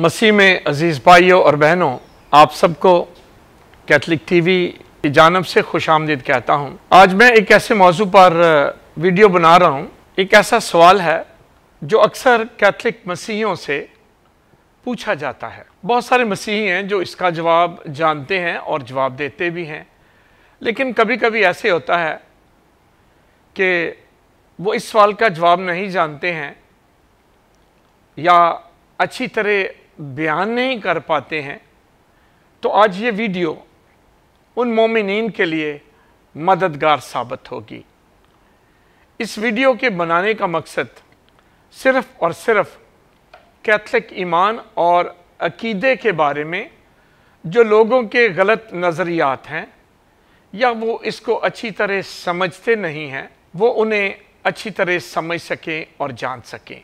मसीह में अज़ीज़ भाइयों और बहनों आप सबको कैथलिक टीवी की जानब से खुश आमदीद कहता हूँ आज मैं एक ऐसे मौजू पर वीडियो बना रहा हूँ एक ऐसा सवाल है जो अक्सर कैथलिक मसीहियों से पूछा जाता है बहुत सारे मसीही हैं जो इसका जवाब जानते हैं और जवाब देते भी हैं लेकिन कभी कभी ऐसे होता है कि वो इस सवाल का जवाब नहीं जानते हैं या अच्छी तरह बयान नहीं कर पाते हैं तो आज ये वीडियो उन मोमिन के लिए मददगार साबित होगी इस वीडियो के बनाने का मकसद सिर्फ और सिर्फ कैथलिक ईमान और अकीदे के बारे में जो लोगों के गलत नज़रियात हैं या वो इसको अच्छी तरह समझते नहीं हैं वो उन्हें अच्छी तरह समझ सकें और जान सकें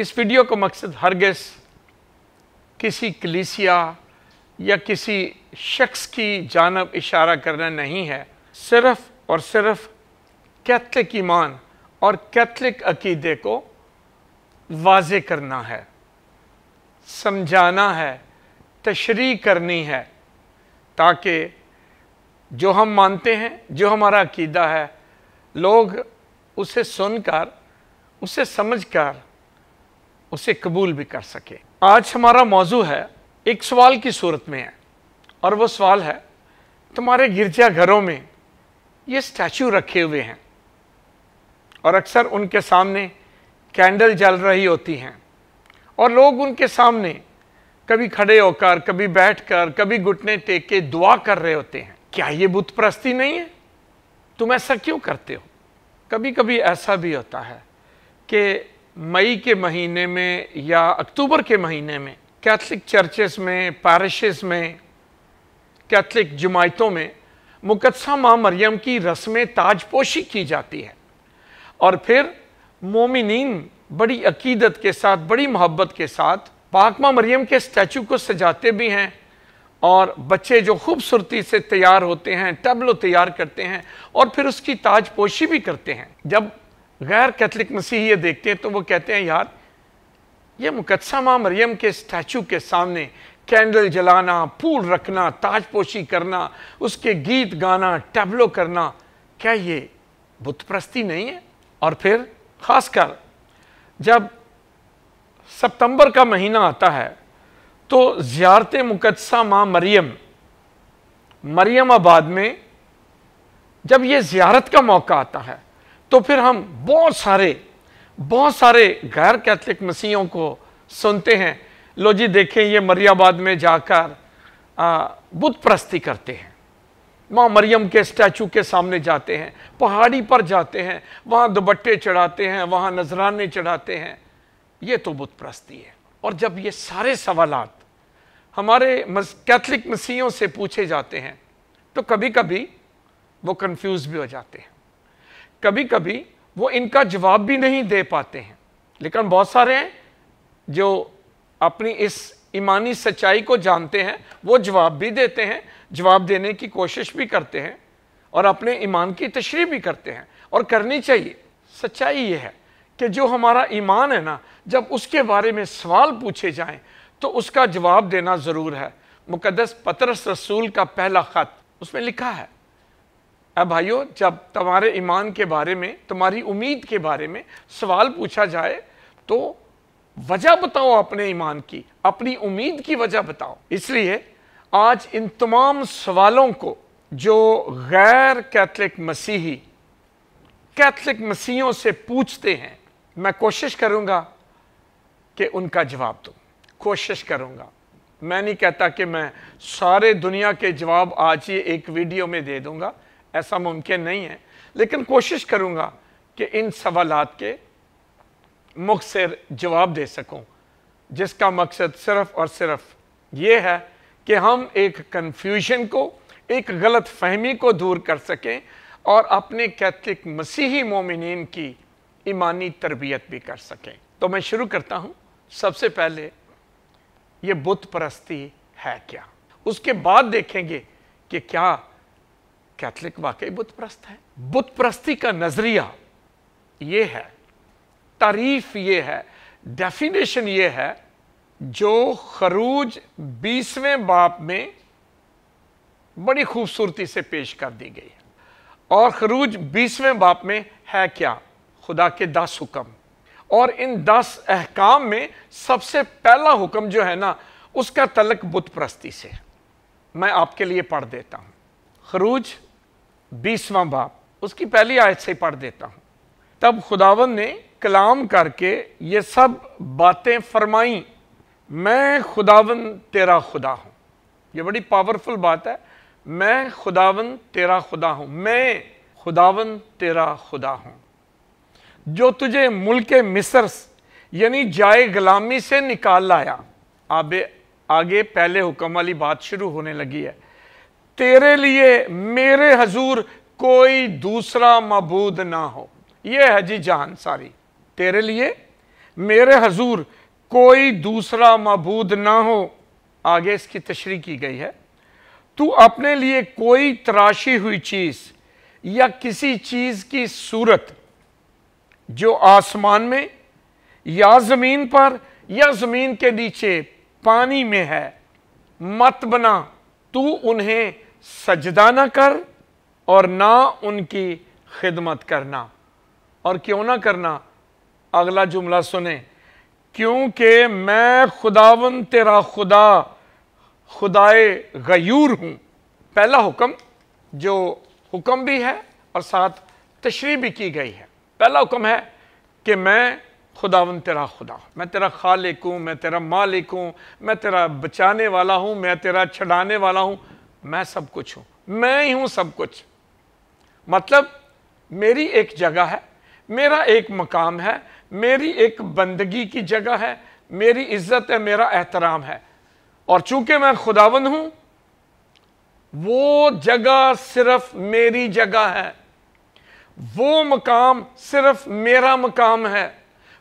इस वीडियो का मकसद हरगज़ किसी कलिसिया या किसी शख्स की जानब इशारा करना नहीं है सिर्फ और सिर्फ कैथलिक ईमान और कैथलिक अकीदे को वाज करना है समझाना है तशरी करनी है ताकि जो हम मानते हैं जो हमारा अकीदा है लोग उसे सुनकर उसे समझकर उसे कबूल भी कर सकें आज हमारा मौजू है एक सवाल की सूरत में है और वो सवाल है तुम्हारे गिरजा घरों में ये स्टैचू रखे हुए हैं और अक्सर उनके सामने कैंडल जल रही होती हैं और लोग उनके सामने कभी खड़े होकर कभी बैठकर कभी घुटने टेक के दुआ कर रहे होते हैं क्या ये बुत प्रस्ती नहीं है तुम ऐसा क्यों करते हो कभी कभी ऐसा भी होता है कि मई के महीने में या अक्टूबर के महीने में कैथलिक चर्चेस में पैरिशेस में कैथलिक जमायतों में मुकदसा माँ मरियम की रस्म ताजपोशी की जाती है और फिर मोमिन बड़ी अकीदत के साथ बड़ी मोहब्बत के साथ पाकमा मरियम के स्टैचू को सजाते भी हैं और बच्चे जो खूबसूरती से तैयार होते हैं टबलो तैयार करते हैं और फिर उसकी ताजपोशी भी करते हैं जब गैर कैथलिक मसीह ये देखते हैं तो वो कहते हैं यार ये मुकदसमा मरियम के स्टैचू के सामने कैंडल जलाना फूल रखना ताजपोशी करना उसके गीत गाना टैबलो करना क्या ये बुतप्रस्ती नहीं है और फिर खासकर जब सितंबर का महीना आता है तो ज़्यारत मुकदसा माँ मरियम मरियम आबाद में जब ये ज़्यारत का मौका आता है तो फिर हम बहुत सारे बहुत सारे गैर कैथलिक मसीहों को सुनते हैं लो जी देखें ये मरियाबाद में जाकर बुत प्रस्ती करते हैं माँ मरियम के स्टैचू के सामने जाते हैं पहाड़ी पर जाते हैं वहाँ दुबट्टे चढ़ाते हैं वहाँ नजराने चढ़ाते हैं ये तो बुत प्रस्ती है और जब ये सारे सवाल हमारे कैथलिक मसीहों से पूछे जाते हैं तो कभी कभी वो कन्फ्यूज़ भी हो जाते हैं कभी कभी वो इनका जवाब भी नहीं दे पाते हैं लेकिन बहुत सारे हैं जो अपनी इस ईमानी सच्चाई को जानते हैं वो जवाब भी देते हैं जवाब देने की कोशिश भी करते हैं और अपने ईमान की तशरी भी करते हैं और करनी चाहिए सच्चाई ये है कि जो हमारा ईमान है ना जब उसके बारे में सवाल पूछे जाएं तो उसका जवाब देना ज़रूर है मुकदस पतरस रसूल का पहला ख़त उसमें लिखा है अब भाइयों जब तुम्हारे ईमान के बारे में तुम्हारी उम्मीद के बारे में सवाल पूछा जाए तो वजह बताओ अपने ईमान की अपनी उम्मीद की वजह बताओ इसलिए आज इन तमाम सवालों को जो गैर कैथलिक मसीही कैथलिक मसीहों से पूछते हैं मैं कोशिश करूंगा कि उनका जवाब दो कोशिश करूंगा मैं नहीं कहता कि मैं सारे दुनिया के जवाब आज ये एक वीडियो में दे दूंगा ऐसा मुमकिन नहीं है लेकिन कोशिश करूँगा कि इन सवाल के मुखसर जवाब दे सकूँ जिसका मकसद सिर्फ़ और सिर्फ ये है कि हम एक कन्फ्यूजन को एक गलत फहमी को दूर कर सकें और अपने कैथलिक मसीही मोमिन की ईमानी तरबियत भी कर सकें तो मैं शुरू करता हूँ सबसे पहले ये बुत परस्ती है क्या उसके बाद देखेंगे कि क्या कैथलिक वाकई बुत प्रस्त है बुत प्रस्ती का नजरिया ये है तारीफ ये है डेफिनेशन ये है जो खरूज बीसवें बाप में बड़ी खूबसूरती से पेश कर दी गई है और खरूज बीसवें बाप में है क्या खुदा के दस हुक्म और इन दस अहकाम में सबसे पहला हुक्म जो है ना उसका तलक बुत प्रस्ती से मैं आपके लिए पढ़ देता हूं खरूज बीसवां बाप उसकी पहली आयत से पढ़ देता हूँ तब खुदावन ने कलाम करके ये सब बातें फरमाई मैं खुदावन तेरा खुदा हूँ ये बड़ी पावरफुल बात है मैं खुदावन तेरा खुदा हूँ मैं खुदावन तेरा खुदा हूँ जो तुझे मुल्क मिसर यानी जाए गुलामी से निकाल लाया आबे आगे पहले हुक्म वाली बात शुरू होने लगी है तेरे लिए मेरे हजूर कोई दूसरा मबूद ना हो यह है जी जान सारी तेरे लिए मेरे हजूर कोई दूसरा मबूद ना हो आगे इसकी तशरी की गई है तू अपने लिए कोई तराशी हुई चीज़ या किसी चीज़ की सूरत जो आसमान में या ज़मीन पर या ज़मीन के नीचे पानी में है मत बना तू उन्हें सजदा ना कर और ना उनकी खिदमत करना और क्यों ना करना अगला जुमला सुने क्योंकि मैं खुदावन तेरा खुदा खुदाए गयूर हूं पहला हुक्म जो हुक्म भी है और साथ तशरी भी की गई है पहला हुक्म है कि मैं खुदावन तेरा खुदा मैं तेरा खालिक हूँ मैं तेरा मालिक हूँ मैं तेरा बचाने वाला हूँ मैं तेरा छड़ाने वाला हूँ मैं सब कुछ हूं मैं ही हूं सब कुछ मतलब मेरी एक जगह है मेरा एक मकाम है मेरी एक बंदगी की जगह है मेरी इज्जत है मेरा एहतराम है और चूंकि मैं खुदावन हूं वो जगह सिर्फ मेरी जगह है वो मकाम सिर्फ मेरा मकाम है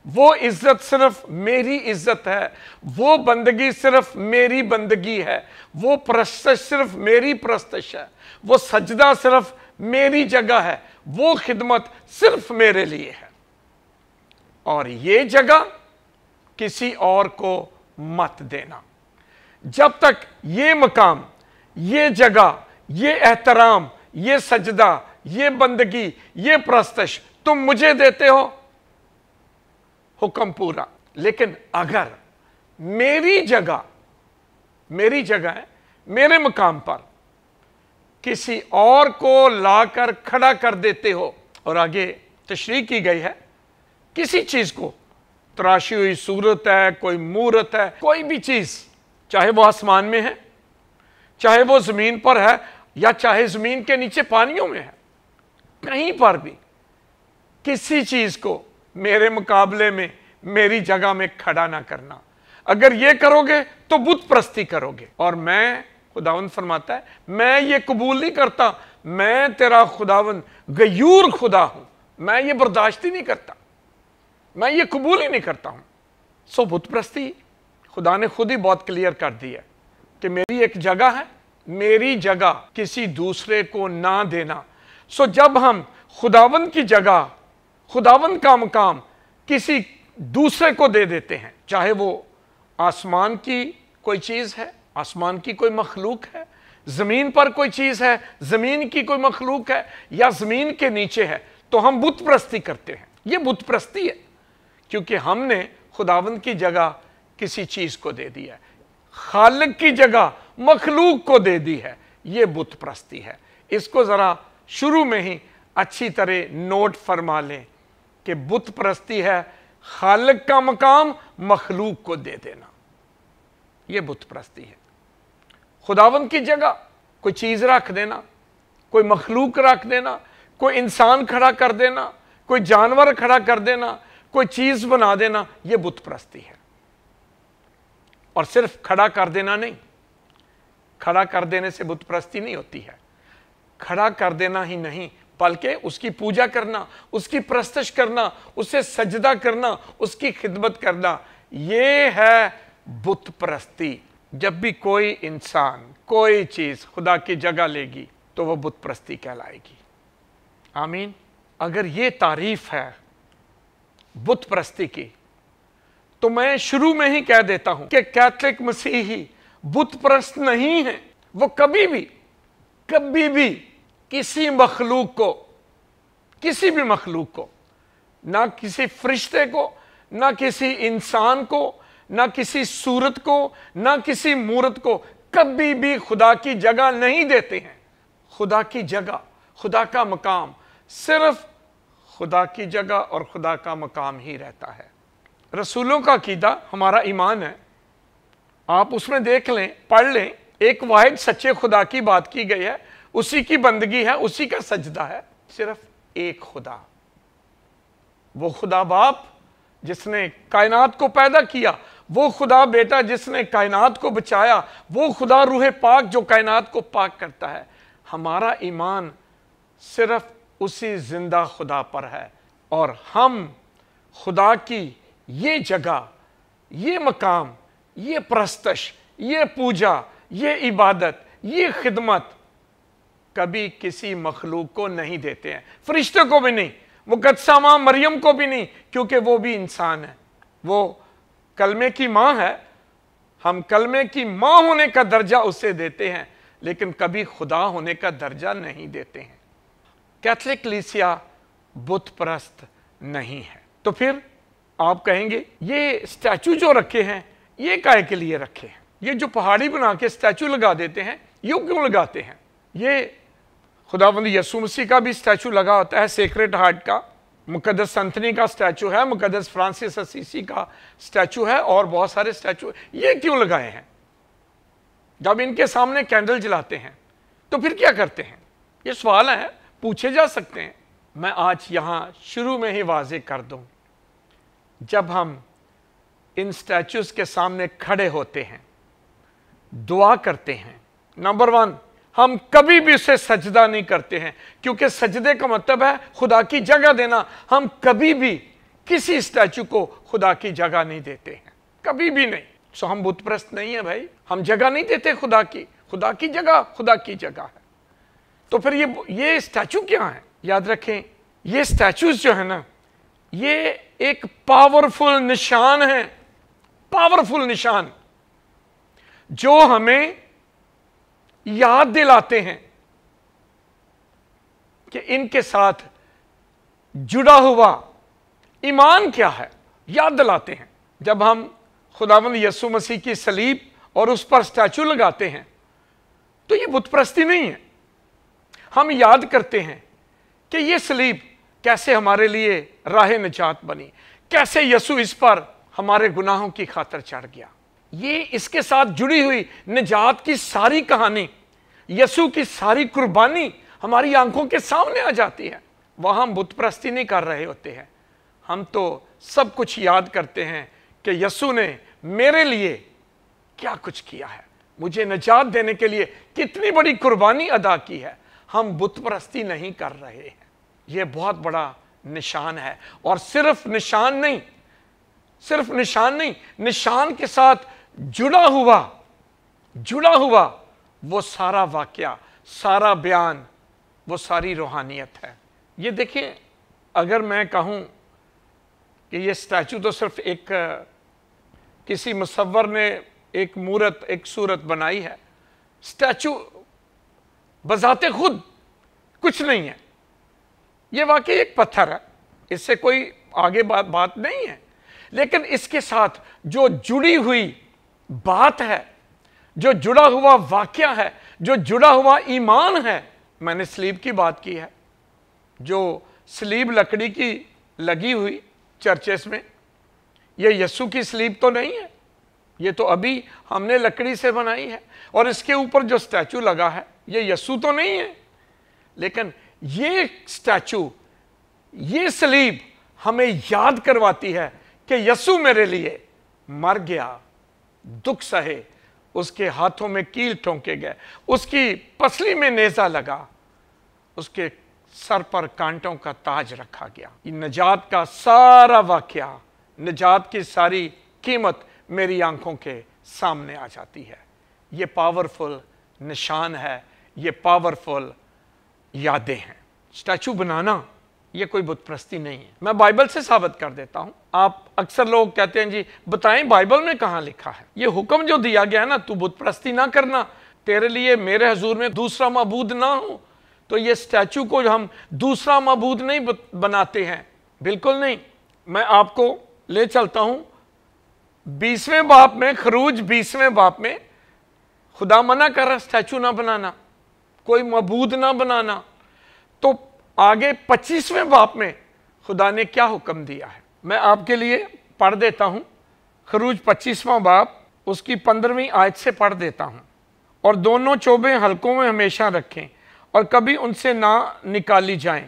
वो इज्जत सिर्फ मेरी इज्जत है वो बंदगी सिर्फ मेरी बंदगी है वो प्रस्तश सिर्फ मेरी प्रस्तश है वो सजदा सिर्फ मेरी जगह है वो खिदमत सिर्फ मेरे लिए है और ये जगह किसी और को मत देना जब तक ये मकाम ये जगह ये एहतराम ये सजदा ये बंदगी ये प्रस्तश तुम मुझे देते हो हुक्म पूरा लेकिन अगर मेरी जगह मेरी जगह है मेरे मुकाम पर किसी और को लाकर खड़ा कर देते हो और आगे तशरी की गई है किसी चीज़ को तराशी हुई सूरत है कोई मूर्त है कोई भी चीज़ चाहे वो आसमान में है चाहे वो ज़मीन पर है या चाहे ज़मीन के नीचे पानियों में है कहीं पर भी किसी चीज़ को मेरे मुकाबले में मेरी जगह में खड़ा ना करना अगर ये करोगे तो बुत प्रस्ती करोगे और मैं खुदावन फरमाता है मैं ये कबूल नहीं करता मैं तेरा खुदावन गयूर खुदा हूं मैं ये बर्दाश्त ही नहीं करता मैं ये कबूल ही नहीं करता हूं सो बुत प्रस्ती खुदा ने खुद ही बहुत क्लियर कर दिया कि मेरी एक जगह है मेरी जगह किसी दूसरे को ना देना सो जब हम खुदावन की जगह खुदावन का मकाम किसी दूसरे को दे देते हैं चाहे वो आसमान की कोई चीज़ है आसमान की कोई मखलूक है ज़मीन पर कोई चीज़ है ज़मीन की कोई मखलूक है या ज़मीन के नीचे है तो हम बुत प्रस्ती करते हैं ये बुत प्रस्ती है क्योंकि हमने खुदावन की जगह किसी चीज़ को दे दी है खालक की जगह मखलूक को दे दी है ये बुत प्रस्ती है इसको ज़रा शुरू में ही अच्छी तरह नोट फरमा लें कि बुत परस्ती है खालक का मकाम मखलूक को दे देना यह बुत परस्ती है खुदावन की जगह कोई चीज रख देना कोई मखलूक रख देना कोई इंसान खड़ा कर देना कोई जानवर खड़ा कर देना कोई चीज बना देना यह बुत परस्ती है और सिर्फ खड़ा कर देना नहीं खड़ा कर देने से बुत परस्ती नहीं होती है खड़ा कर देना ही नहीं बल्कि उसकी पूजा करना उसकी प्रस्तश करना उसे सजदा करना उसकी खिदमत करना ये है बुत प्रस्ती जब भी कोई इंसान कोई चीज़ खुदा की जगह लेगी तो वह बुत प्रस्ती कहलाएगी आमीन अगर ये तारीफ है बुत प्रस्ती की तो मैं शुरू में ही कह देता हूं कि कैथलिक मसीही बुत प्रस्त नहीं है वो कभी भी कभी भी किसी मखलूक को किसी भी मखलूक को ना किसी फरिश्ते को ना किसी इंसान को ना किसी सूरत को ना किसी मूरत को कभी भी खुदा की जगह नहीं देते हैं खुदा की जगह खुदा का मकाम सिर्फ खुदा की जगह और खुदा का मकाम ही रहता है रसूलों का कीदा हमारा ईमान है आप उसमें देख लें पढ़ लें एक वाहिद सच्चे खुदा की बात की गई है उसी की बंदगी है उसी का सजदा है सिर्फ एक खुदा वो खुदा बाप जिसने कायनात को पैदा किया वो खुदा बेटा जिसने कायनात को बचाया वो खुदा रूह पाक जो कायनात को पाक करता है हमारा ईमान सिर्फ उसी जिंदा खुदा पर है और हम खुदा की ये जगह ये मकाम ये प्रस्तश ये पूजा ये इबादत ये खिदमत कभी किसी मखलूक को नहीं देते हैं फरिश्तों को भी नहीं मुकदसा माँ मरियम को भी नहीं क्योंकि वो भी इंसान है वो कलमे की माँ है हम कलमे की माँ होने का दर्जा उसे देते हैं लेकिन कभी खुदा होने का दर्जा नहीं देते हैं कैथलिक लिसिया बुतप्रस्त नहीं है तो फिर आप कहेंगे ये स्टैचू जो रखे हैं ये काय के लिए रखे हैं ये जो पहाड़ी बना के स्टैचू लगा देते हैं ये क्यों लगाते हैं ये खुदावंद यसु मसीह का भी स्टैचू लगा होता है सेक्रेट हार्ट का मुकदस संतनी का स्टैचू है मुकदस फ्रांसिस असीसी का स्टैचू है और बहुत सारे स्टैचू ये क्यों लगाए हैं जब इनके सामने कैंडल जलाते हैं तो फिर क्या करते हैं ये सवाल है पूछे जा सकते हैं मैं आज यहाँ शुरू में ही वाजे कर दूँ जब हम इन स्टैचूज़ के सामने खड़े होते हैं दुआ करते हैं नंबर वन हम कभी भी उसे सजदा नहीं करते हैं क्योंकि सजदे का मतलब है खुदा की जगह देना हम कभी भी किसी स्टैचू को खुदा की जगह नहीं देते हैं कभी भी नहीं सो हम बुतप्रस्त नहीं है भाई हम जगह नहीं देते खुदा की खुदा की जगह खुदा की जगह है तो फिर ये ये स्टैचू क्या है याद रखें ये स्टैचूज जो है ना ये एक पावरफुल निशान है पावरफुल निशान जो हमें याद दिलाते हैं कि इनके साथ जुड़ा हुआ ईमान क्या है याद दिलाते हैं जब हम खुदावंद यसु मसीह की सलीब और उस पर स्टैचू लगाते हैं तो ये बुतप्रस्ती नहीं है हम याद करते हैं कि ये सलीब कैसे हमारे लिए राह निजात बनी कैसे यसु इस पर हमारे गुनाहों की खातर चढ़ गया ये इसके साथ जुड़ी हुई निजात की सारी कहानी यसु की सारी कुर्बानी हमारी आंखों के सामने आ जाती है वह हम बुतप्रस्ती नहीं कर रहे होते हैं हम तो सब कुछ याद करते हैं कि यसु ने मेरे लिए क्या कुछ किया है मुझे निजात देने के लिए कितनी बड़ी कुर्बानी अदा की है हम बुतप्रस्ती नहीं कर रहे हैं यह बहुत बड़ा निशान है और सिर्फ निशान नहीं सिर्फ निशान नहीं निशान के साथ जुड़ा हुआ जुड़ा हुआ वो सारा वाक्य सारा बयान वो सारी रूहानियत है ये देखिए अगर मैं कहूँ कि ये स्टैचू तो सिर्फ एक किसी मुसवर ने एक मूरत एक सूरत बनाई है स्टैचू बजाते खुद कुछ नहीं है ये वाकई एक पत्थर है इससे कोई आगे बात बात नहीं है लेकिन इसके साथ जो जुड़ी हुई बात है जो जुड़ा हुआ वाक्य है जो जुड़ा हुआ ईमान है मैंने स्लीब की बात की है जो स्लीब लकड़ी की लगी हुई चर्चेस में यह यस्सु की स्लीब तो नहीं है ये तो अभी हमने लकड़ी से बनाई है और इसके ऊपर जो स्टैचू लगा है ये यस्सु तो नहीं है लेकिन ये स्टैचू ये स्लीब हमें याद करवाती है कि यस्सु मेरे लिए मर गया दुख सहे उसके हाथों में कील ठोंके गए उसकी पसली में नेजा लगा उसके सर पर कांटों का ताज रखा गया नजात का सारा वाक्य नजात की सारी कीमत मेरी आंखों के सामने आ जाती है ये पावरफुल निशान है ये पावरफुल यादें हैं स्टैचू बनाना ये कोई बुतप्रस्ती नहीं है मैं बाइबल से साबित कर देता हूँ आप अक्सर लोग कहते हैं जी बताएं बाइबल में कहाँ लिखा है ये हुक्म जो दिया गया है ना तू बुतप्रस्ती ना करना तेरे लिए मेरे हजूर में दूसरा मबूद ना हो तो ये स्टैचू को हम दूसरा मबूद नहीं बनाते हैं बिल्कुल नहीं मैं आपको ले चलता हूँ बीसवें बाप में खरूज बीसवें बाप में खुदा मना कर रहा स्टैचू ना बनाना कोई मबूद ना बनाना तो आगे पच्चीसवें बाप में खुदा ने क्या हुक्म दिया है मैं आपके लिए पढ़ देता हूँ खरूज पच्चीसवां बाप उसकी पंद्रहवीं आयत से पढ़ देता हूँ और दोनों चौबे हलकों में हमेशा रखें और कभी उनसे ना निकाली जाएं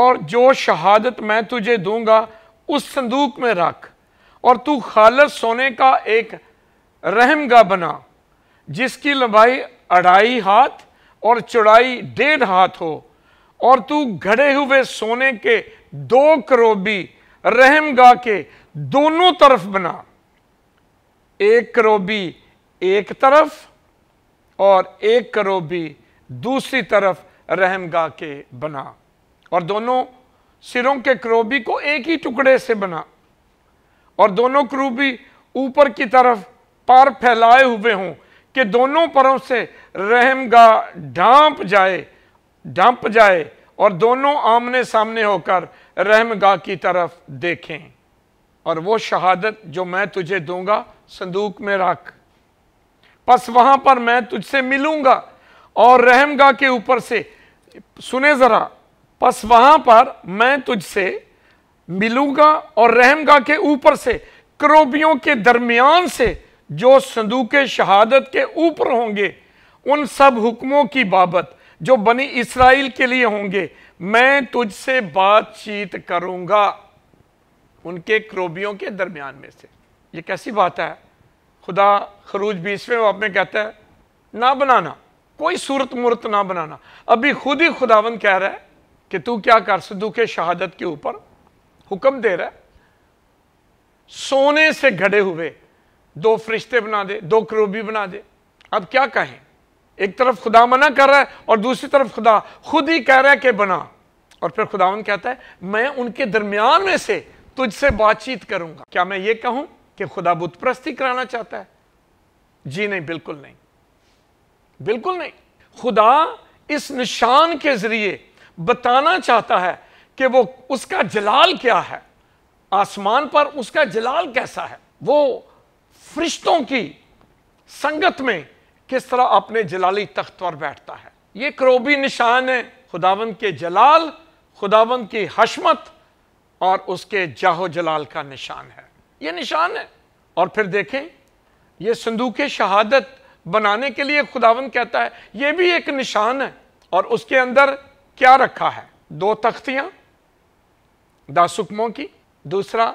और जो शहादत मैं तुझे दूंगा उस संदूक में रख और तू खालस सोने का एक रहमगा बना जिसकी लंबाई अढ़ाई हाथ और चौड़ाई डेढ़ हाथ हो और तू घड़े हुए सोने के दो करोबी रहम गा के दोनों तरफ बना एक करोबी एक तरफ और एक करोबी दूसरी तरफ रहम गा के बना और दोनों सिरों के करोबी को एक ही टुकड़े से बना और दोनों करोबी ऊपर की तरफ पार फैलाए हुए हों कि दोनों परों से गा ढांप जाए डंप जाए और दोनों आमने सामने होकर रहमगाह की तरफ देखें और वो शहादत जो मैं तुझे दूंगा संदूक में रख बस वहां पर मैं तुझसे मिलूंगा और रहमगा के ऊपर से सुने जरा बस वहां पर मैं तुझसे मिलूंगा और रहमगा के ऊपर से क्रोबियों के दरमियान से जो संदूक शहादत के ऊपर होंगे उन सब हुक्मों की बाबत जो बनी इसराइल के लिए होंगे मैं तुझसे बातचीत करूंगा उनके क्रोबियों के दरमियान में से ये कैसी बात है खुदा खरूज बीसवें बाप में कहता है ना बनाना कोई सूरत मूर्त ना बनाना अभी खुद ही खुदावन कह रहा है कि तू क्या कर के शहादत के ऊपर हुक्म दे रहा है सोने से घड़े हुए दो फरिश्ते बना दे दो क्रोबी बना दे अब क्या कहें एक तरफ खुदा मना कर रहा है और दूसरी तरफ खुदा खुद ही कह रहा है कि बना और फिर खुदावन कहता है मैं उनके दरमियान में से तुझसे बातचीत करूंगा क्या मैं ये कहूं कि खुदा बुतप्रस्ती कराना चाहता है जी नहीं बिल्कुल नहीं बिल्कुल नहीं खुदा इस निशान के जरिए बताना चाहता है कि वो उसका जलाल क्या है आसमान पर उसका जलाल कैसा है वो फरिश्तों की संगत में किस तरह अपने जलाली तख्त पर बैठता है ये करोबी निशान है खुदावन के जलाल खुदावन की हशमत और उसके जाहो जलाल का निशान है ये निशान है और फिर देखें ये संदूक शहादत बनाने के लिए खुदावन कहता है ये भी एक निशान है और उसके अंदर क्या रखा है दो तख्तियां दासुकमों की दूसरा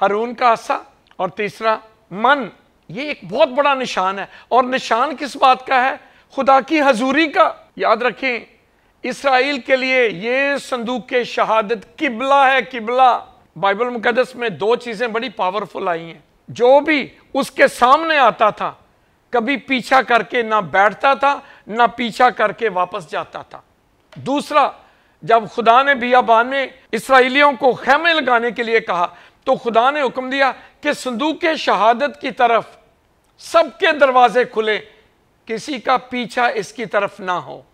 हरून का आसा और तीसरा मन ये एक बहुत बड़ा निशान है और निशान किस बात का है खुदा की हजूरी का याद रखें इसराइल के लिए ये संदूक के शहादत किबला है किबला बाइबल मुकदस में दो चीज़ें बड़ी पावरफुल आई हैं जो भी उसके सामने आता था कभी पीछा करके ना बैठता था ना पीछा करके वापस जाता था दूसरा जब खुदा ने बियाबान में इसराइलियों को खेमे लगाने के लिए कहा तो खुदा ने हुक्म दिया कि संदूक शहादत की तरफ सबके दरवाजे खुले किसी का पीछा इसकी तरफ ना हो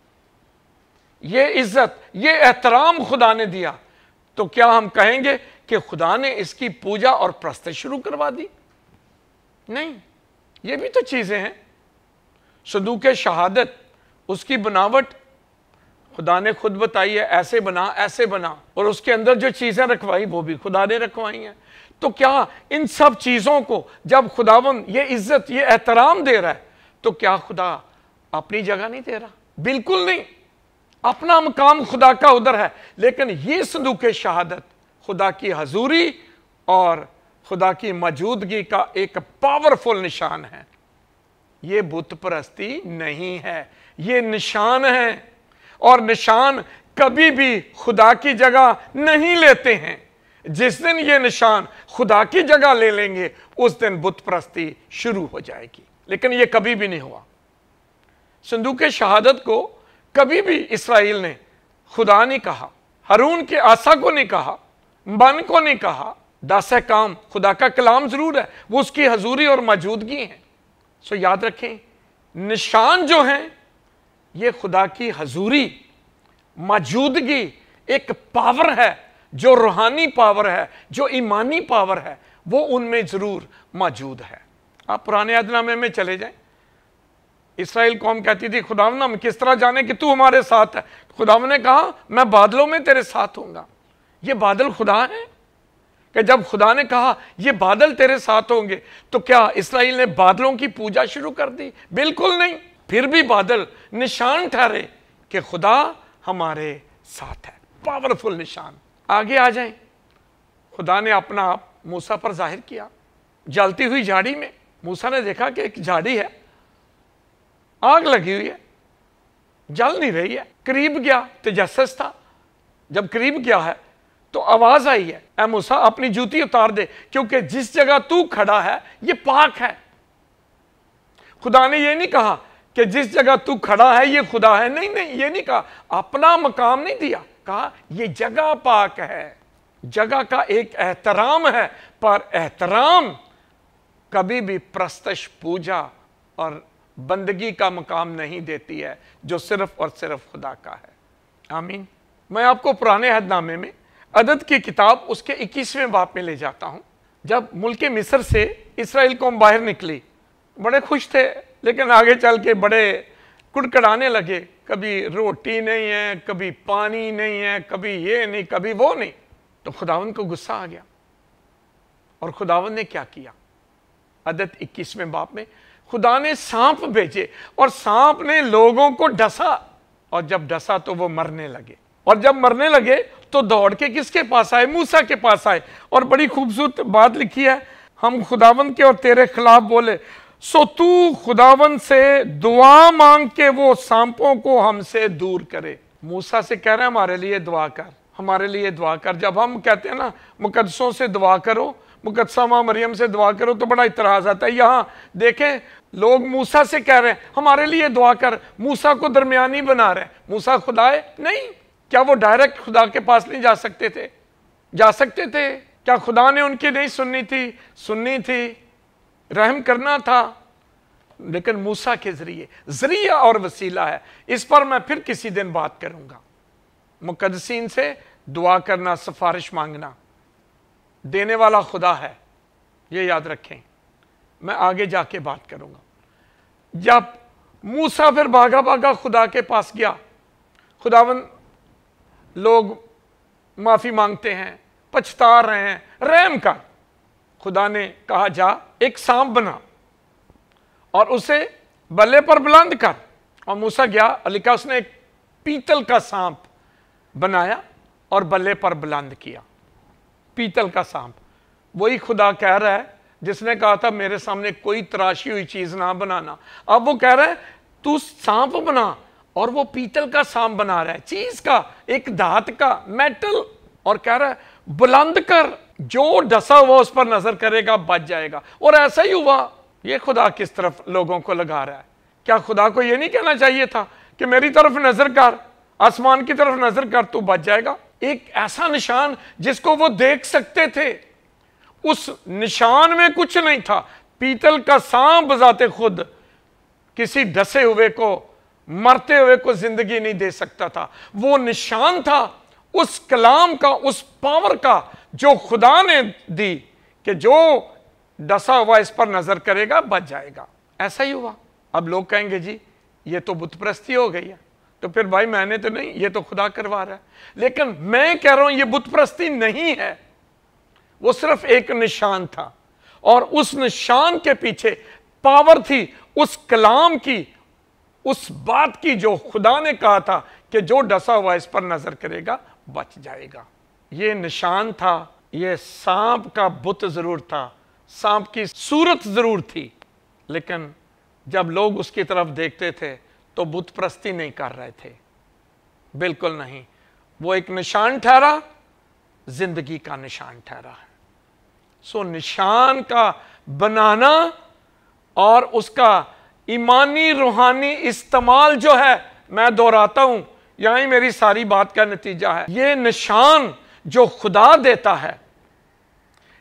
यह इज्जत ये एहतराम खुदा ने दिया तो क्या हम कहेंगे कि खुदा ने इसकी पूजा और प्रस्त शुरू करवा दी नहीं ये भी तो चीज़ें हैं सदूक शहादत उसकी बनावट खुदा ने खुद बताई है ऐसे बना ऐसे बना और उसके अंदर जो चीज़ें रखवाई वो भी खुदा ने रखवाई हैं तो क्या इन सब चीज़ों को जब खुदावन ये इज्जत ये एहतराम दे रहा है तो क्या खुदा अपनी जगह नहीं दे रहा बिल्कुल नहीं अपना मकाम खुदा का उधर है लेकिन ये संदूक शहादत खुदा की हजूरी और खुदा की मौजूदगी का एक पावरफुल निशान है ये बुत परस्ती नहीं है ये निशान है और निशान कभी भी खुदा की जगह नहीं लेते हैं जिस दिन ये निशान खुदा की जगह ले लेंगे उस दिन बुत प्रस्ती शुरू हो जाएगी लेकिन ये कभी भी नहीं हुआ संदूक शहादत को कभी भी इसराइल ने खुदा नहीं कहा हरून के आशा को नहीं कहा मन को नहीं कहा दास काम खुदा का कलाम ज़रूर है वो उसकी हजूरी और मौजूदगी है सो याद रखें निशान जो हैं ये खुदा की हजूरी मौजूदगी एक पावर है जो रूहानी पावर है जो ईमानी पावर है वो उनमें ज़रूर मौजूद है आप पुराने अदनामे में चले जाएं इसराइल कौम कहती थी खुदावन हम किस तरह जाने कि तू हमारे साथ है खुदावन ने कहा मैं बादलों में तेरे साथ होऊंगा ये बादल खुदा है कि जब खुदा ने कहा ये बादल तेरे साथ होंगे तो क्या इसराइल ने बादलों की पूजा शुरू कर दी बिल्कुल नहीं फिर भी बादल निशान ठहरे कि खुदा हमारे साथ है पावरफुल निशान आगे आ जाएं खुदा ने अपना आप मूसा पर जाहिर किया जलती हुई झाड़ी में मूसा ने देखा कि एक झाड़ी है आग लगी हुई है जल नहीं रही है करीब गया तेजस था जब करीब गया है तो आवाज आई है ए मूसा अपनी जूती उतार दे क्योंकि जिस जगह तू खड़ा है ये पाक है खुदा ने ये नहीं कहा कि जिस जगह तू खड़ा है ये खुदा है नहीं नहीं ये नहीं कहा अपना मकाम नहीं दिया का ये जगह पाक है जगह का एक एहतराम है पर एहतराम कभी भी प्रस्तश पूजा और बंदगी का मकाम नहीं देती है जो सिर्फ और सिर्फ खुदा का है आमीन मैं आपको पुराने हदनामे में अदद की किताब उसके इक्कीसवें बाप में ले जाता हूं जब मुल्क मिस्र से इसराइल कौम बाहर निकली बड़े खुश थे लेकिन आगे चल के बड़े कुड़कड़ाने लगे कभी रोटी नहीं है कभी पानी नहीं है कभी ये नहीं कभी वो नहीं तो खुदावन को गुस्सा आ गया और खुदावन ने क्या किया अदत इक्कीसवें बाप में खुदा ने सांप भेजे और सांप ने लोगों को डसा और जब डसा तो वो मरने लगे और जब मरने लगे तो दौड़ के किसके पास आए मूसा के पास आए और बड़ी खूबसूरत बात लिखी है हम खुदावन के और तेरे खिलाफ बोले सो तू खुदावन से दुआ मांग के वो सांपों को हमसे दूर करे मूसा से कह रहे हैं हमारे लिए दुआ कर हमारे लिए दुआ कर जब हम कहते हैं ना मुकदसों से दुआ करो मुकदसा माँ मरियम से दुआ करो तो बड़ा इतराज़ आता है यहाँ देखें लोग मूसा से कह रहे हैं हमारे लिए दुआ कर मूसा को दरमियानी बना रहे मूसा खुदा है नहीं क्या वो डायरेक्ट खुदा के पास नहीं जा सकते थे जा सकते थे क्या खुदा ने उनकी नहीं सुननी थी सुननी थी रहम करना था लेकिन मूसा के ज़रिए ज़रिया और वसीला है इस पर मैं फिर किसी दिन बात करूँगा मुकदसिन से दुआ करना सिफारिश मांगना देने वाला खुदा है ये याद रखें मैं आगे जाके बात करूँगा जब मूसा फिर भागा भागा खुदा के पास गया खुदावन लोग माफ़ी मांगते हैं पछता रहे हैं रहम का खुदा ने कहा जा एक सांप बना और उसे बल्ले पर बुलंद कर और मूसा गया अलिका उसने एक पीतल का सांप बनाया और बल्ले पर बुलंद किया पीतल का सांप वही खुदा कह रहा है जिसने कहा था मेरे सामने कोई तराशी हुई चीज़ ना बनाना अब वो कह रहा है तू सांप बना और वो पीतल का सांप बना रहा है चीज़ का एक धात का मेटल और कह रहा है बुलंद कर जो डसा हुआ उस पर नजर करेगा बच जाएगा और ऐसा ही हुआ ये खुदा किस तरफ लोगों को लगा रहा है क्या खुदा को ये नहीं कहना चाहिए था कि मेरी तरफ नजर कर आसमान की तरफ नजर कर तू बच जाएगा एक ऐसा निशान जिसको वो देख सकते थे उस निशान में कुछ नहीं था पीतल का सांप बजाते खुद किसी डसे हुए को मरते हुए को जिंदगी नहीं दे सकता था वो निशान था उस कलाम का उस पावर का जो खुदा ने दी कि जो डसा हुआ इस पर नजर करेगा बच जाएगा ऐसा ही हुआ अब लोग कहेंगे जी ये तो बुतप्रस्ती हो गई है तो फिर भाई मैंने तो नहीं ये तो खुदा करवा रहा है लेकिन मैं कह रहा हूं ये बुतप्रस्ती नहीं है वो सिर्फ एक निशान था और उस निशान के पीछे पावर थी उस कलाम की उस बात की जो खुदा ने कहा था कि जो डसा हुआ इस पर नजर करेगा बच जाएगा ये निशान था ये सांप का बुत ज़रूर था सांप की सूरत ज़रूर थी लेकिन जब लोग उसकी तरफ देखते थे तो बुत प्रस्ती नहीं कर रहे थे बिल्कुल नहीं वो एक निशान ठहरा जिंदगी का निशान ठहरा सो निशान का बनाना और उसका ईमानी रूहानी इस्तेमाल जो है मैं दोहराता हूं यही मेरी सारी बात का नतीजा है ये निशान जो खुदा देता है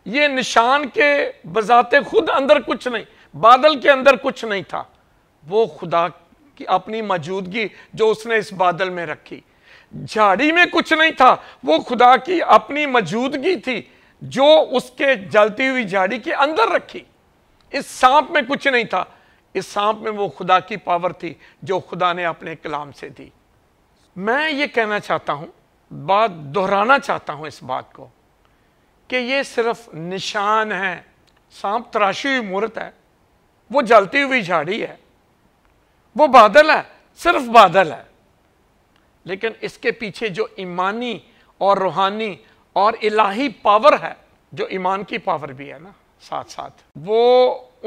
ये निशान के बजाते खुद अंदर कुछ नहीं बादल के अंदर कुछ नहीं था वो खुदा की अपनी मौजूदगी जो उसने इस बादल में रखी झाड़ी में कुछ नहीं था वो खुदा की अपनी मौजूदगी थी जो उसके जलती हुई झाड़ी के अंदर रखी इस सांप में कुछ नहीं था इस सांप में वो खुदा की पावर थी जो खुदा ने अपने कलाम से दी मैं ये कहना चाहता हूं बात दोहराना चाहता हूँ इस बात को कि ये सिर्फ निशान है सांप तराशी हुई मूर्त है वो जलती हुई झाड़ी है वो बादल है सिर्फ बादल है लेकिन इसके पीछे जो ईमानी और रूहानी और इलाही पावर है जो ईमान की पावर भी है ना साथ साथ वो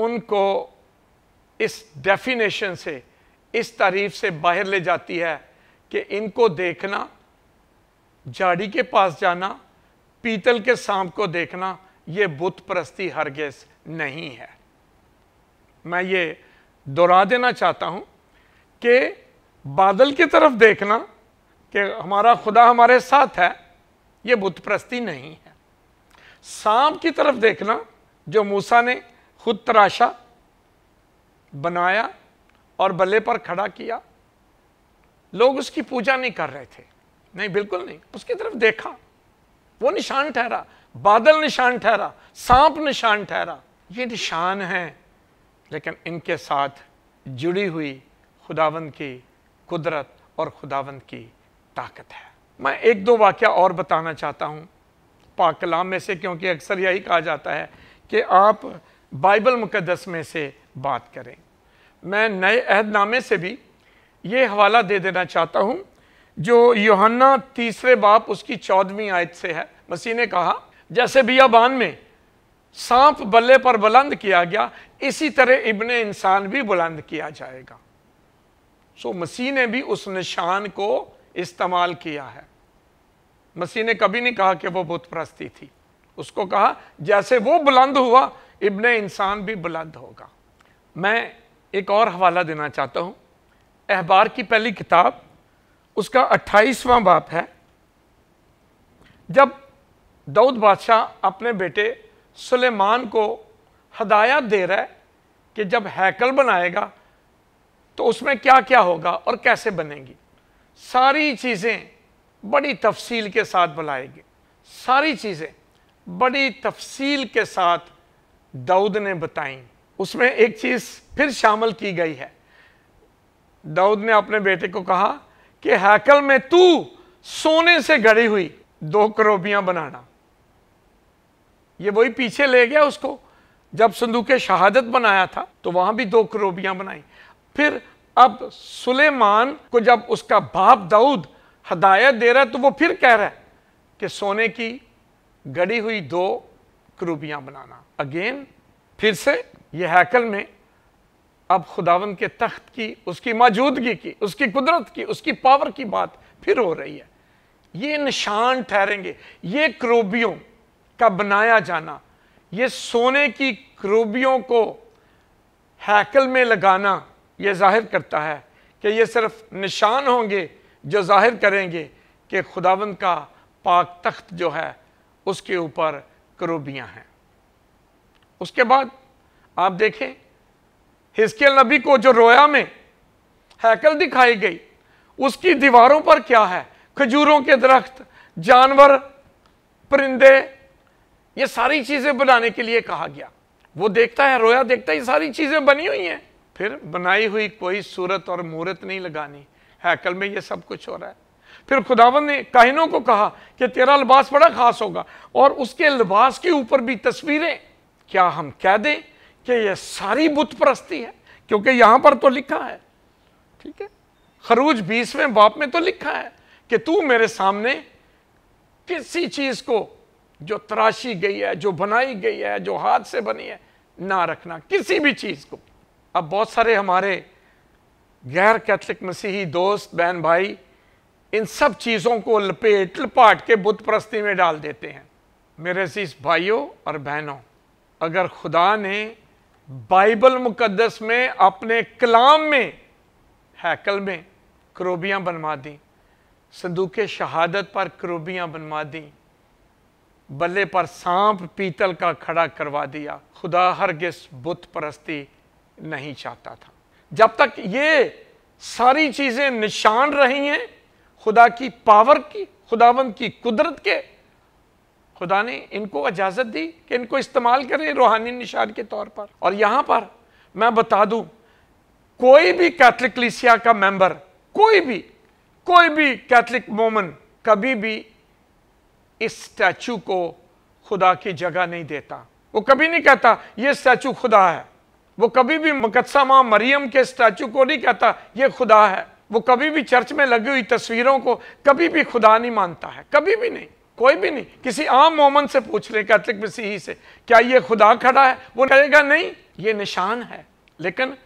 उनको इस डेफिनेशन से इस तारीफ से बाहर ले जाती है कि इनको देखना झाड़ी के पास जाना पीतल के सांप को देखना ये बुत प्रस्ती हरगिज नहीं है मैं ये दोहरा देना चाहता हूँ कि बादल की तरफ देखना कि हमारा खुदा हमारे साथ है ये बुत प्रस्ती नहीं है सांप की तरफ देखना जो मूसा ने खुद तराशा बनाया और बल्ले पर खड़ा किया लोग उसकी पूजा नहीं कर रहे थे नहीं बिल्कुल नहीं उसकी तरफ देखा वो निशान ठहरा बादल निशान ठहरा सांप निशान ठहरा ये निशान है लेकिन इनके साथ जुड़ी हुई खुदावंद की कुदरत और खुदावंद की ताकत है मैं एक दो वाक्य और बताना चाहता हूँ पाकलाम कलाम में से क्योंकि अक्सर यही कहा जाता है कि आप बाइबल मुकदस में से बात करें मैं नए अहदनामे से भी ये हवाला दे देना चाहता हूँ जो योहन्ना तीसरे बाप उसकी चौदहवीं आयत से है मसीह ने कहा जैसे बियाबान में सांप बल्ले पर बुलंद किया गया इसी तरह इब्ने इंसान भी बुलंद किया जाएगा सो मसीह ने भी उस निशान को इस्तेमाल किया है मसीह ने कभी नहीं कहा कि वो बुत प्रस्ती थी उसको कहा जैसे वो बुलंद हुआ इबन इंसान भी बुलंद होगा मैं एक और हवाला देना चाहता हूँ अहबार की पहली किताब उसका अट्ठाईसवां बाप है जब दाऊद बादशाह अपने बेटे सुलेमान को हदायत दे रहा है कि जब हैकल बनाएगा तो उसमें क्या क्या होगा और कैसे बनेगी सारी चीज़ें बड़ी तफसील के साथ बुलाएगी सारी चीज़ें बड़ी तफसील के साथ दाऊद ने बताई उसमें एक चीज़ फिर शामिल की गई है दाऊद ने अपने बेटे को कहा कि हैकल में तू सोने से गड़ी हुई दो करोबियां बनाना ये वही पीछे ले गया उसको जब संदूक शहादत बनाया था तो वहां भी दो करोबियां बनाई फिर अब सुलेमान को जब उसका बाप दाऊद हदायत दे रहा है तो वो फिर कह रहा है कि सोने की गड़ी हुई दो करूबियां बनाना अगेन फिर से ये हैकल में अब खुदावन के तख्त की उसकी मौजूदगी की उसकी कुदरत की उसकी पावर की बात फिर हो रही है ये निशान ठहरेंगे ये क्रोबियों का बनाया जाना ये सोने की क्रोबियों को हैकल में लगाना ये जाहिर करता है कि ये सिर्फ निशान होंगे जो जाहिर करेंगे कि खुदावन का पाक तख्त जो है उसके ऊपर क्रोबियाँ हैं उसके बाद आप देखें हिस्केल नबी को जो रोया में हैकल दिखाई गई उसकी दीवारों पर क्या है खजूरों के दरख्त जानवर परिंदे ये सारी चीज़ें बनाने के लिए कहा गया वो देखता है रोया देखता है ये सारी चीज़ें बनी हुई हैं फिर बनाई हुई कोई सूरत और मूर्त नहीं लगानी हैकल में ये सब कुछ हो रहा है फिर खुदावन ने काहिनों को कहा कि तेरा लिबास बड़ा खास होगा और उसके लिबास के ऊपर भी तस्वीरें क्या हम कह दें कि ये सारी बुत परस्ती है क्योंकि यहां पर तो लिखा है ठीक है खरूज बीसवें बाप में तो लिखा है कि तू मेरे सामने किसी चीज़ को जो तराशी गई है जो बनाई गई है जो हाथ से बनी है ना रखना किसी भी चीज़ को अब बहुत सारे हमारे गैर कैथलिक मसीही दोस्त बहन भाई इन सब चीज़ों को लपेट लपाट के बुत प्रस्ती में डाल देते हैं मेरे शीस भाइयों और बहनों अगर खुदा ने बाइबल मुकदस में अपने कलाम में हैकल में क्रोबियाँ बनवा दी संदूक शहादत पर क्रोबियां बनवा दी बल्ले पर सांप पीतल का खड़ा करवा दिया खुदा हरगिस बुत परस्ती नहीं चाहता था जब तक ये सारी चीज़ें निशान रही हैं खुदा की पावर की खुदावंद की कुदरत के खुदा ने इनको इजाज़त दी कि इनको इस्तेमाल करें रूहानी निशान के तौर पर और यहाँ पर मैं बता दूँ कोई भी कैथलिक लिसिया का मेंबर कोई भी कोई भी कैथलिक मोमन कभी भी इस स्टैचू को खुदा की जगह नहीं देता वो कभी नहीं कहता ये स्टैचू खुदा है वो कभी भी मुकदसा माँ मरियम के स्टैचू को नहीं कहता ये खुदा है वो कभी भी चर्च में लगी हुई तस्वीरों को कभी भी खुदा नहीं मानता है कभी भी नहीं कोई भी नहीं किसी आम मोमन से पूछ रहे कैथलिक मसीही से क्या ये खुदा खड़ा है वो कहेगा नहीं ये निशान है लेकिन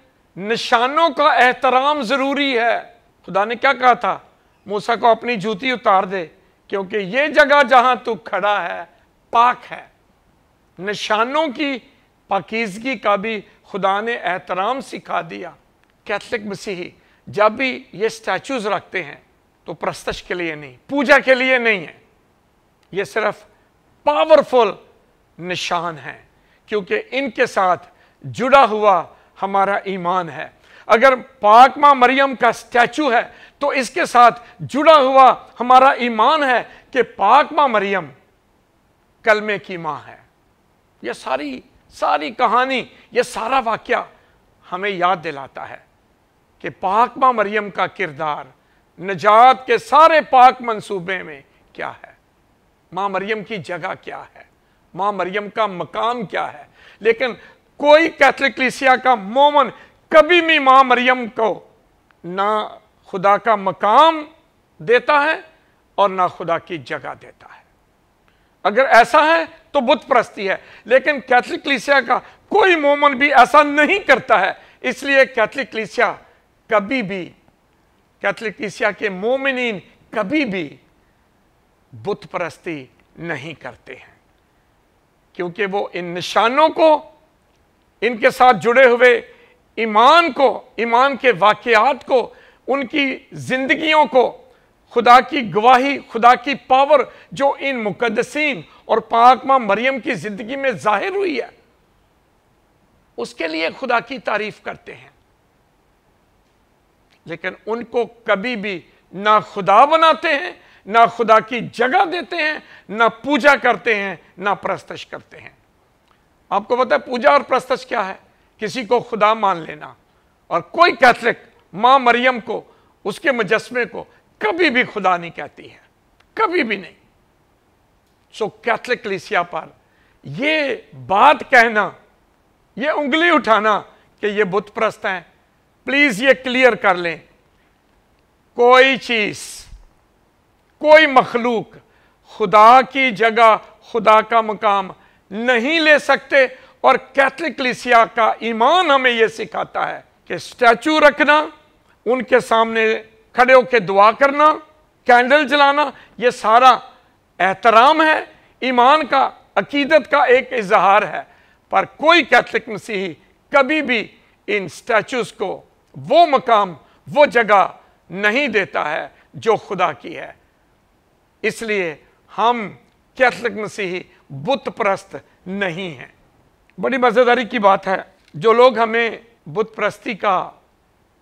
निशानों का एहतराम ज़रूरी है खुदा ने क्या कहा था मूसा को अपनी जूती उतार दे क्योंकि ये जगह जहां तू खड़ा है पाक है निशानों की पाकिजगी का भी खुदा ने एहतराम सिखा दिया कैथलिक मसीही जब भी ये स्टैचूज़ रखते हैं तो प्रस्तश के लिए नहीं पूजा के लिए नहीं है ये सिर्फ पावरफुल निशान है क्योंकि इनके साथ जुड़ा हुआ हमारा ईमान है अगर पाक माँ मरियम का स्टैचू है तो इसके साथ जुड़ा हुआ हमारा ईमान है कि पाक माँ मरियम कलमे की माँ है यह सारी सारी कहानी यह सारा वाक्य हमें याद दिलाता है कि पाक माँ मरियम का किरदार निजात के सारे पाक मंसूबे में क्या है माँ मरियम की जगह क्या है माँ मरियम का मकाम क्या है लेकिन कोई कैथलिक क्लिसिया का मोमन कभी भी माँ मरियम को ना खुदा का मकाम देता है और ना खुदा की जगह देता है अगर ऐसा है तो बुत प्रस्ती है लेकिन कैथलिक क्लिसिया का कोई मोमन भी ऐसा नहीं करता है इसलिए कैथलिक क्लिसिया कभी भी कैथलिक क्लिसिया के मोमिन कभी भी बुत परस्ती नहीं करते हैं क्योंकि वो इन निशानों को इनके साथ जुड़े हुए ईमान को ईमान के वाकियात को उनकी ज़िंदगियों को खुदा की गवाही खुदा की पावर जो इन मुकदसिन और पाकमा मरियम की ज़िंदगी में ज़ाहिर हुई है उसके लिए खुदा की तारीफ करते हैं लेकिन उनको कभी भी ना खुदा बनाते हैं ना खुदा की जगह देते हैं ना पूजा करते हैं ना प्रस्तश करते हैं आपको पता है पूजा और प्रस्तश क्या है किसी को खुदा मान लेना और कोई कैथलिक मां मरियम को उसके मुजस्मे को कभी भी खुदा नहीं कहती है कभी भी नहीं सो कैथलिक लिसिया पर ये बात कहना ये उंगली उठाना कि ये बुत प्रस्त हैं प्लीज़ ये क्लियर कर लें कोई चीज़ कोई मखलूक खुदा की जगह खुदा का मकाम नहीं ले सकते और कैथलिक लिसिया का ईमान हमें यह सिखाता है कि स्टैचू रखना उनके सामने खड़े होकर दुआ करना कैंडल जलाना ये सारा एहतराम है ईमान का अकीदत का एक इजहार है पर कोई कैथलिक मसीही कभी भी इन स्टैचूज को वो मकाम वो जगह नहीं देता है जो खुदा की है इसलिए हम कैथलिक मसीही बुत प्रस्त नहीं हैं बड़ी मज़ेदारी की बात है जो लोग हमें बुत प्रस्ती का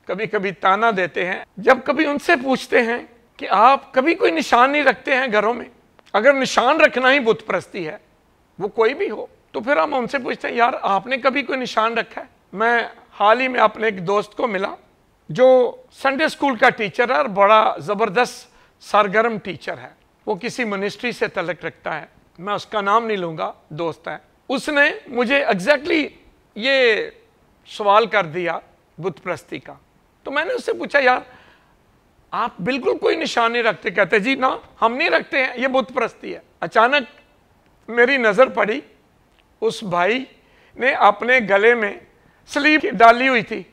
कभी कभी ताना देते हैं जब कभी उनसे पूछते हैं कि आप कभी कोई निशान नहीं रखते हैं घरों में अगर निशान रखना ही बुत प्रस्ती है वो कोई भी हो तो फिर हम उनसे पूछते हैं यार आपने कभी कोई निशान रखा है मैं हाल ही में अपने एक दोस्त को मिला जो संडे स्कूल का टीचर है और बड़ा ज़बरदस्त सरगर्म टीचर है वो किसी मिनिस्ट्री से तलक रखता है मैं उसका नाम नहीं लूंगा दोस्त है उसने मुझे एग्जैक्टली exactly ये सवाल कर दिया बुत प्रस्ती का तो मैंने उससे पूछा यार आप बिल्कुल कोई निशान नहीं रखते कहते जी ना हम नहीं रखते हैं ये बुत प्रस्ती है अचानक मेरी नज़र पड़ी उस भाई ने अपने गले में स्लीप डाली हुई थी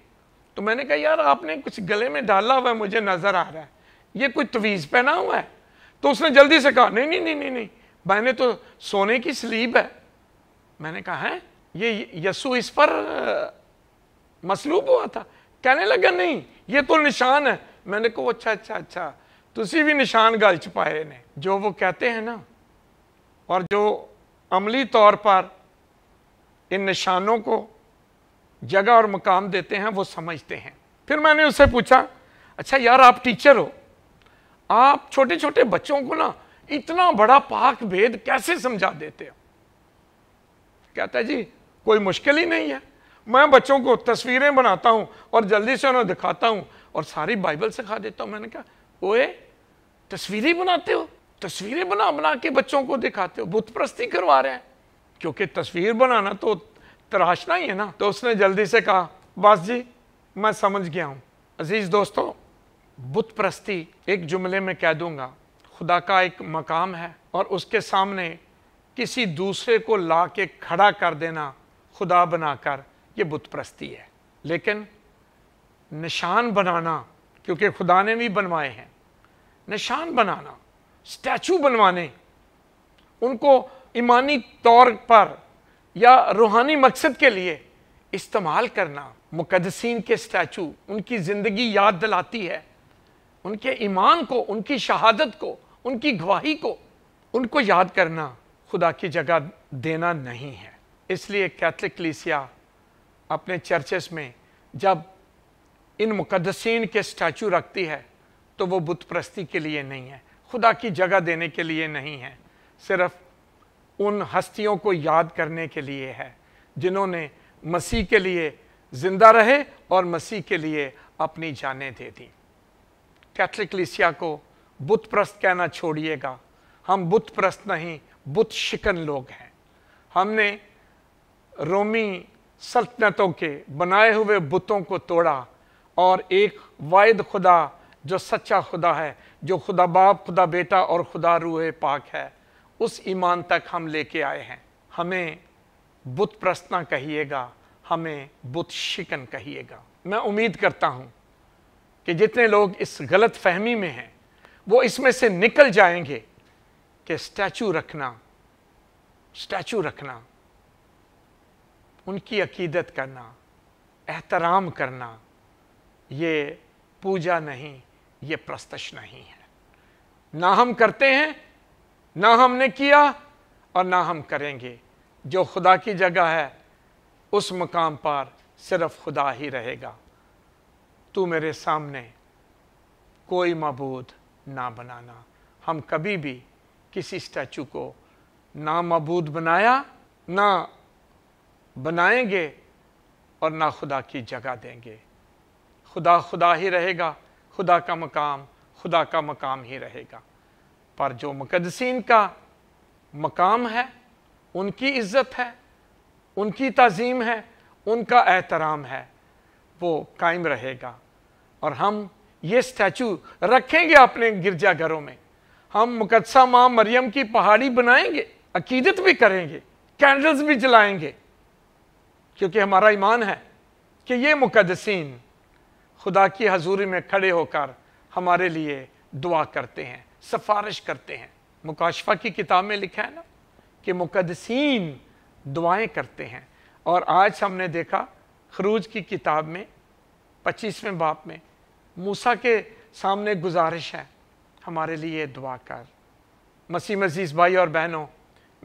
तो मैंने कहा यार आपने कुछ गले में डाला हुआ है मुझे नज़र आ रहा है ये कोई तवीज़ पहना हुआ है तो उसने जल्दी से कहा नहीं नहीं नहीं नहीं नहीं मैंने तो सोने की स्लीब है मैंने कहा है ये यसु इस पर मसलूब हुआ था कहने लगा नहीं ये तो निशान है मैंने कहा अच्छा अच्छा अच्छा तुसी भी निशान गल च पाए ने जो वो कहते हैं ना और जो अमली तौर पर इन निशानों को जगह और मकाम देते हैं वो समझते हैं फिर मैंने उससे पूछा अच्छा यार आप टीचर हो आप छोटे छोटे बच्चों को ना इतना बड़ा पाक भेद कैसे समझा देते हो कहता है जी कोई मुश्किल ही नहीं है मैं बच्चों को तस्वीरें बनाता हूं और जल्दी से उन्हें दिखाता हूं और सारी बाइबल सिखा देता हूं मैंने कहा ओए तस्वीरें बनाते हो तस्वीरें बना बना के बच्चों को दिखाते हो बुत प्रस्ती करवा रहे हैं क्योंकि तस्वीर बनाना तो तराशना ही है ना तो उसने जल्दी से कहा बस जी मैं समझ गया हूं अजीज दोस्तों बुत प्रस्ती एक जुमले में कह दूंगा खुदा का एक मकाम है और उसके सामने किसी दूसरे को ला के खड़ा कर देना खुदा बनाकर ये बुत प्रस्ती है लेकिन निशान बनाना क्योंकि खुदा ने भी बनवाए हैं निशान बनाना स्टैचू बनवाने उनको ईमानी तौर पर या रूहानी मकसद के लिए इस्तेमाल करना मुकदसिन के स्टैचू उनकी ज़िंदगी याद दिलाती है उनके ईमान को उनकी शहादत को उनकी गवाही को उनको याद करना खुदा की जगह देना नहीं है इसलिए कैथलिक कलीसिया अपने चर्चेस में जब इन मुकदसिन के स्टैचू रखती है तो वो बुतप्रस्ती के लिए नहीं है खुदा की जगह देने के लिए नहीं है सिर्फ उन हस्तियों को याद करने के लिए है जिन्होंने मसीह के लिए ज़िंदा रहे और मसीह के लिए अपनी जानें दे दी कैथलिक लिसिया को बुत प्रस्त कहना छोड़िएगा हम बुत प्रस्त नहीं बुत शिकन लोग हैं हमने रोमी सल्तनतों के बनाए हुए बुतों को तोड़ा और एक वायद खुदा जो सच्चा खुदा है जो खुदा बाप खुदा बेटा और खुदा रूह पाक है उस ईमान तक हम लेके आए हैं हमें बुत प्रस्तना कहिएगा हमें बुत शिकन कहिएगा मैं उम्मीद करता हूँ कि जितने लोग इस गलत फहमी में हैं वो इसमें से निकल जाएंगे कि स्टैचू रखना स्टैचू रखना उनकी अकीदत करना एहतराम करना ये पूजा नहीं ये प्रस्तश नहीं है ना हम करते हैं ना हमने किया और ना हम करेंगे जो खुदा की जगह है उस मकाम पर सिर्फ खुदा ही रहेगा तू मेरे सामने कोई मबूद ना बनाना हम कभी भी किसी स्टैचू को ना मबूद बनाया ना बनाएंगे और ना खुदा की जगह देंगे खुदा खुदा ही रहेगा खुदा का मकाम खुदा का मकाम ही रहेगा पर जो मुकदसिन का मकाम है उनकी इज्जत है उनकी तज़ीम है उनका एहतराम है वो कायम रहेगा और हम ये स्टैचू रखेंगे अपने गिरजाघरों में हम मुकदसा माँ मरियम की पहाड़ी बनाएंगे अकीदत भी करेंगे कैंडल्स भी जलाएंगे क्योंकि हमारा ईमान है कि ये मुकदसिन खुदा की हजूरी में खड़े होकर हमारे लिए दुआ करते हैं सफारिश करते हैं मुकाशफा की किताब में लिखा है ना कि मुकदसिन दुआएं करते हैं और आज हमने देखा खरूज की किताब में पच्चीसवें बाप में मूसा के सामने गुजारिश है हमारे लिए दुआ कर मसीह मजीज़ भाई और बहनों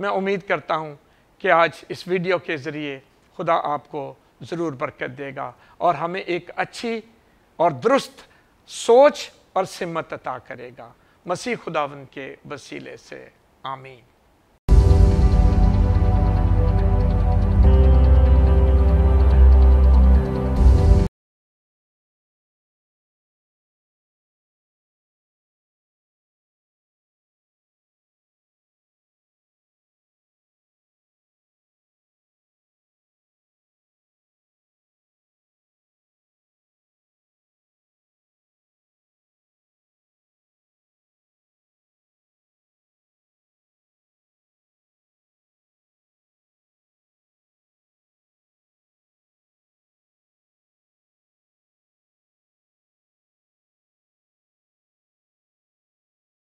मैं उम्मीद करता हूँ कि आज इस वीडियो के ज़रिए खुदा आपको ज़रूर बरकत देगा और हमें एक अच्छी और दुरुस्त सोच और सिमत अता करेगा मसीह खुदावन के वसीले से आमीन